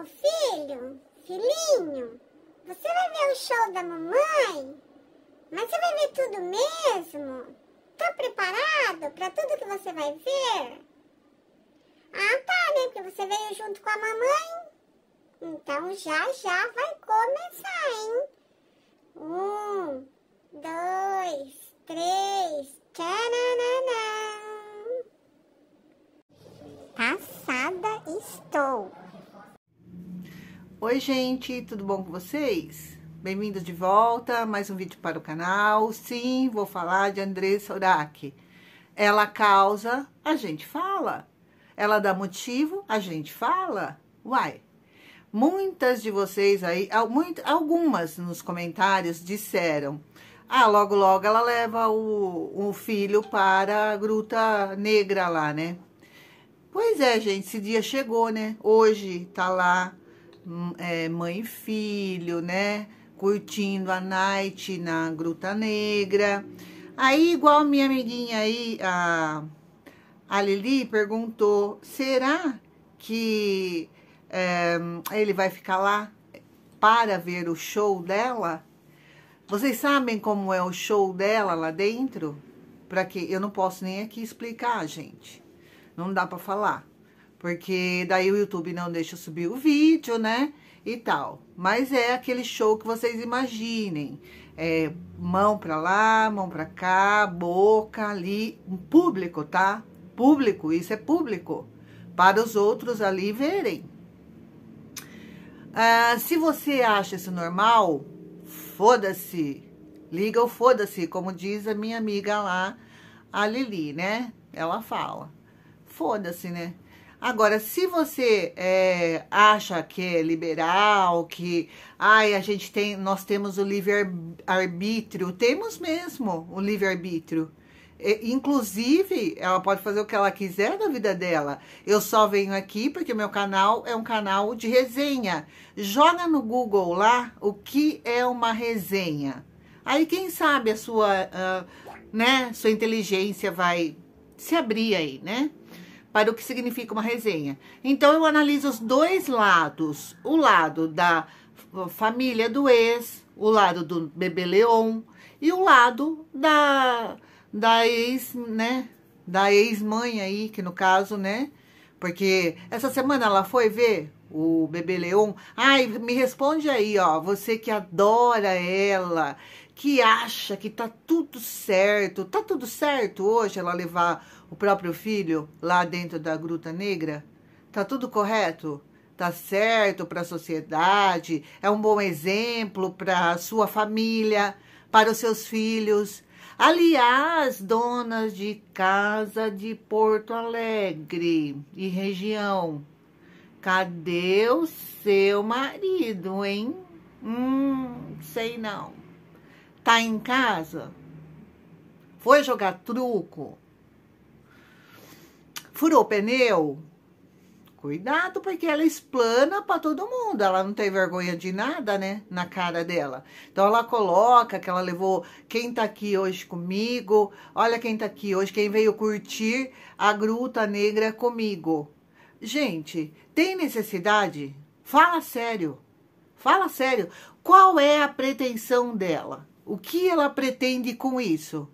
Ô filho, filhinho, você vai ver o show da mamãe? Mas você vai ver tudo mesmo? Tá preparado para tudo que você vai ver? Ah, tá, né? Porque você veio junto com a mamãe. Então já já vai começar, hein? Oi, gente, tudo bom com vocês? Bem-vindos de volta, mais um vídeo para o canal. Sim, vou falar de Andressa Urach. Ela causa, a gente fala. Ela dá motivo, a gente fala. Uai, muitas de vocês aí, algumas nos comentários disseram ah, logo, logo ela leva o, o filho para a gruta negra lá, né? Pois é, gente, esse dia chegou, né? Hoje tá lá é, mãe e filho, né? Curtindo a night na Gruta Negra. Aí, igual minha amiguinha aí, a, a Lili, perguntou: será que é, ele vai ficar lá para ver o show dela? Vocês sabem como é o show dela lá dentro? Para que eu não posso nem aqui explicar, gente. Não dá para falar. Porque daí o YouTube não deixa subir o vídeo, né? E tal. Mas é aquele show que vocês imaginem. É, mão pra lá, mão pra cá, boca ali. Público, tá? Público, isso é público. Para os outros ali verem. Ah, se você acha isso normal, foda-se. Liga ou foda-se, como diz a minha amiga lá, a Lili, né? Ela fala. Foda-se, né? Agora, se você é, acha que é liberal, que ai, a gente tem, nós temos o livre-arbítrio, temos mesmo o livre-arbítrio. Inclusive, ela pode fazer o que ela quiser na vida dela. Eu só venho aqui porque meu canal é um canal de resenha. Joga no Google lá o que é uma resenha. Aí, quem sabe a sua, uh, né, sua inteligência vai se abrir aí, né? para o que significa uma resenha. Então, eu analiso os dois lados: o lado da família do ex, o lado do bebê Leon e o lado da, da ex, né? Da ex-mãe aí, que no caso, né? Porque essa semana ela foi ver o bebê Leon. Ai, me responde aí, ó. Você que adora ela, que acha que tá tudo certo. Tá tudo certo hoje ela levar o próprio filho lá dentro da gruta negra? Tá tudo correto? Tá certo para a sociedade? É um bom exemplo para a sua família, para os seus filhos? Aliás, donas de casa de Porto Alegre e região, cadê o seu marido, hein? Hum, sei não. Tá em casa? Foi jogar truco? Furou o pneu? Cuidado, porque ela explana para todo mundo. Ela não tem vergonha de nada, né? Na cara dela. Então ela coloca que ela levou quem tá aqui hoje comigo. Olha quem tá aqui hoje, quem veio curtir a Gruta Negra comigo. Gente, tem necessidade? Fala sério. Fala sério. Qual é a pretensão dela? O que ela pretende com isso?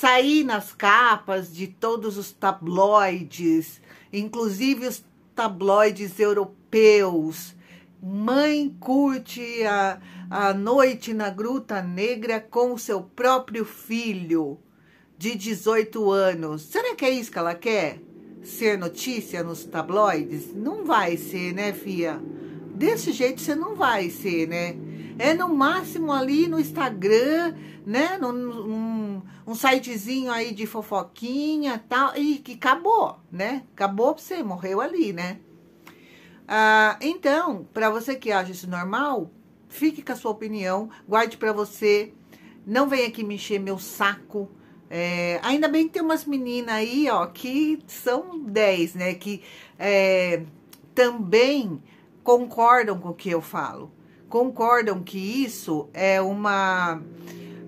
sair nas capas de todos os tabloides, inclusive os tabloides europeus. Mãe curte a, a noite na Gruta Negra com seu próprio filho de 18 anos. Será que é isso que ela quer? Ser notícia nos tabloides? Não vai ser, né, Fia? Desse jeito você não vai ser, né? É no máximo ali no Instagram, né? um sitezinho aí de fofoquinha tal, e que acabou, né? Acabou pra você, morreu ali, né? Ah, então, para você que acha isso normal, fique com a sua opinião, guarde para você, não venha aqui me encher meu saco. É, ainda bem que tem umas meninas aí, ó, que são 10, né? Que é, também concordam com o que eu falo. Concordam que isso é uma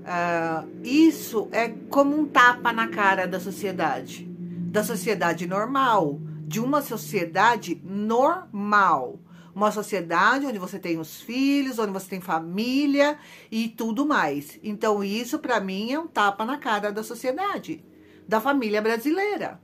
Uh, isso é como um tapa na cara da sociedade, da sociedade normal, de uma sociedade normal. Uma sociedade onde você tem os filhos, onde você tem família e tudo mais. Então, isso para mim é um tapa na cara da sociedade, da família brasileira.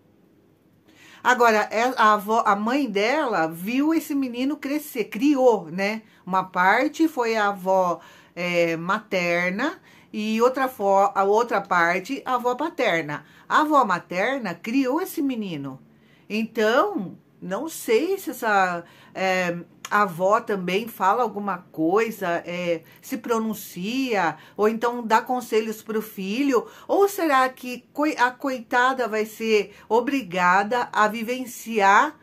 Agora, é, a, avó, a mãe dela viu esse menino crescer, criou, né? Uma parte foi a avó é, materna e outra avó, a outra parte, a avó paterna. A avó materna criou esse menino. Então, não sei se essa é, avó também fala alguma coisa, é, se pronuncia, ou então dá conselhos para o filho, ou será que a coitada vai ser obrigada a vivenciar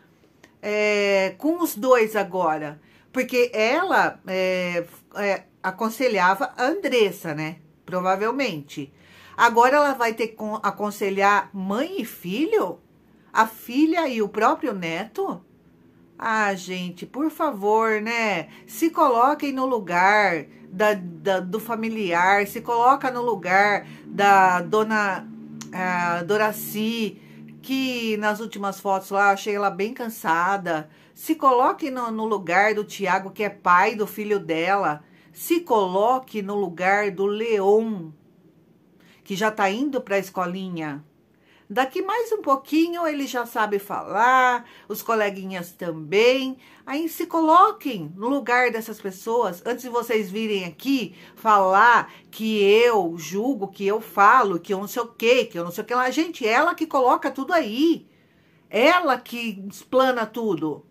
é, com os dois agora? Porque ela é, é, aconselhava a Andressa, né? provavelmente. Agora ela vai ter que aconselhar mãe e filho? A filha e o próprio neto? Ah, gente, por favor, né? Se coloquem no lugar da, da do familiar, se coloca no lugar da dona ah, Doraci, que nas últimas fotos lá achei ela bem cansada. Se coloque no, no lugar do Tiago, que é pai do filho dela. Se coloque no lugar do leão, que já está indo para a escolinha. Daqui mais um pouquinho ele já sabe falar, os coleguinhas também. Aí se coloquem no lugar dessas pessoas antes de vocês virem aqui falar que eu julgo, que eu falo, que eu não sei o que, que eu não sei o que lá. Gente, é ela que coloca tudo aí. Ela que explana tudo.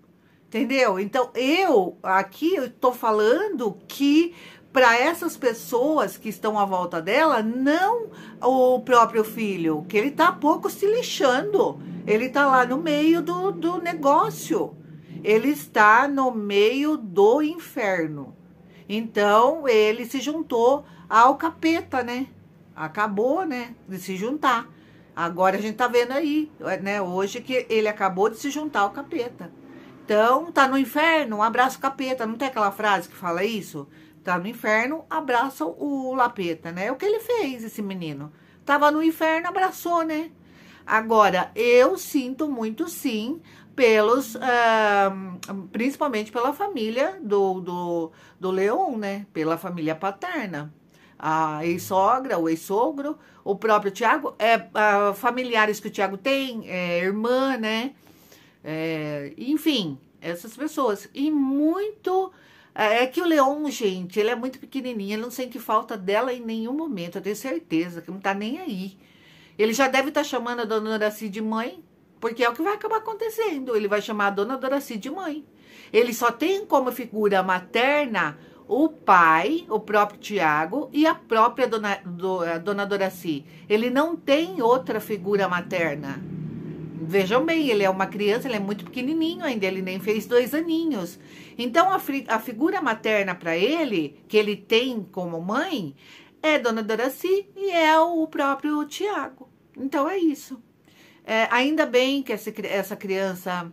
Entendeu? Então, eu aqui eu estou falando que para essas pessoas que estão à volta dela, não o próprio filho, que ele está pouco se lixando. Ele está lá no meio do, do negócio. Ele está no meio do inferno. Então, ele se juntou ao capeta, né? Acabou, né? De se juntar. Agora a gente tá vendo aí, né? Hoje que ele acabou de se juntar ao capeta. Então, tá no inferno, abraça o capeta. Não tem aquela frase que fala isso? Tá no inferno, abraça o lapeta, né? É o que ele fez, esse menino. Tava no inferno, abraçou, né? Agora, eu sinto muito sim pelos, uh, principalmente pela família do, do, do Leon, né? Pela família paterna. A ex-sogra, o ex-sogro, o próprio Tiago, é, uh, familiares que o Tiago tem, é, irmã, né? é, enfim, essas pessoas. E muito. É, é que o leão, gente, ele é muito pequenininho, ele não sente falta dela em nenhum momento, eu tenho certeza que não tá nem aí. Ele já deve estar tá chamando a dona Doraci de mãe, porque é o que vai acabar acontecendo. Ele vai chamar a dona Doraci de mãe. Ele só tem como figura materna o pai, o próprio Tiago e a própria dona, do, a dona Doraci. Ele não tem outra figura materna. Vejam bem, ele é uma criança, ele é muito pequenininho ainda, ele nem fez dois aninhos. Então, a, a figura materna para ele, que ele tem como mãe, é Dona Doraci e é o próprio Tiago. Então, é isso. É, ainda bem que essa, essa criança,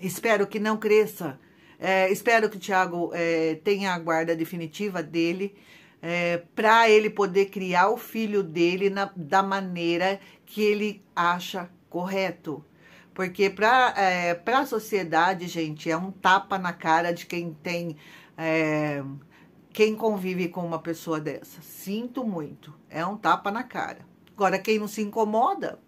espero que não cresça, é, espero que o Tiago é, tenha a guarda definitiva dele, é, para ele poder criar o filho dele na, da maneira que ele acha correto? Porque para é, para a sociedade, gente, é um tapa na cara de quem tem é, quem convive com uma pessoa dessa. Sinto muito, é um tapa na cara. Agora quem não se incomoda,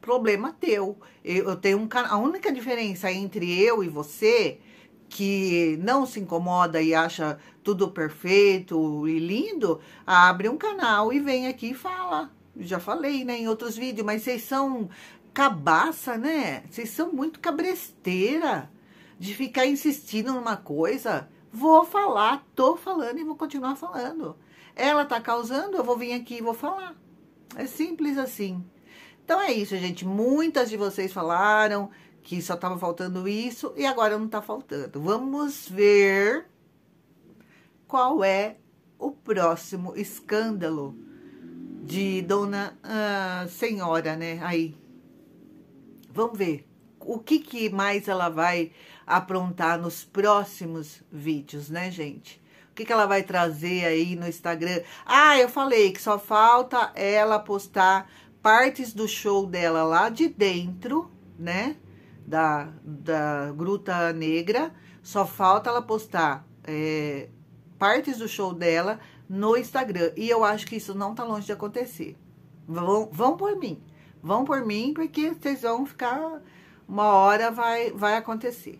problema teu. Eu, eu tenho um a única diferença entre eu e você que não se incomoda e acha tudo perfeito e lindo, abre um canal e vem aqui e fala já falei, né, em outros vídeos, mas vocês são cabaça, né? Vocês são muito cabresteira de ficar insistindo numa coisa. Vou falar, tô falando e vou continuar falando. Ela tá causando, eu vou vir aqui e vou falar. É simples assim. Então é isso, gente. Muitas de vocês falaram que só estava faltando isso e agora não está faltando. Vamos ver qual é o próximo escândalo de Dona ah, Senhora, né? Aí, vamos ver o que, que mais ela vai aprontar nos próximos vídeos, né, gente? O que, que ela vai trazer aí no Instagram? Ah, eu falei que só falta ela postar partes do show dela lá de dentro, né? Da, da Gruta Negra. Só falta ela postar é, partes do show dela no Instagram. E eu acho que isso não está longe de acontecer. Vão, vão por mim. Vão por mim, porque vocês vão ficar. Uma hora vai, vai acontecer.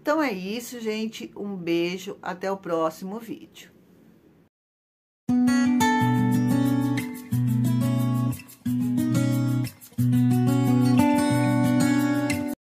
Então é isso, gente. Um beijo. Até o próximo vídeo.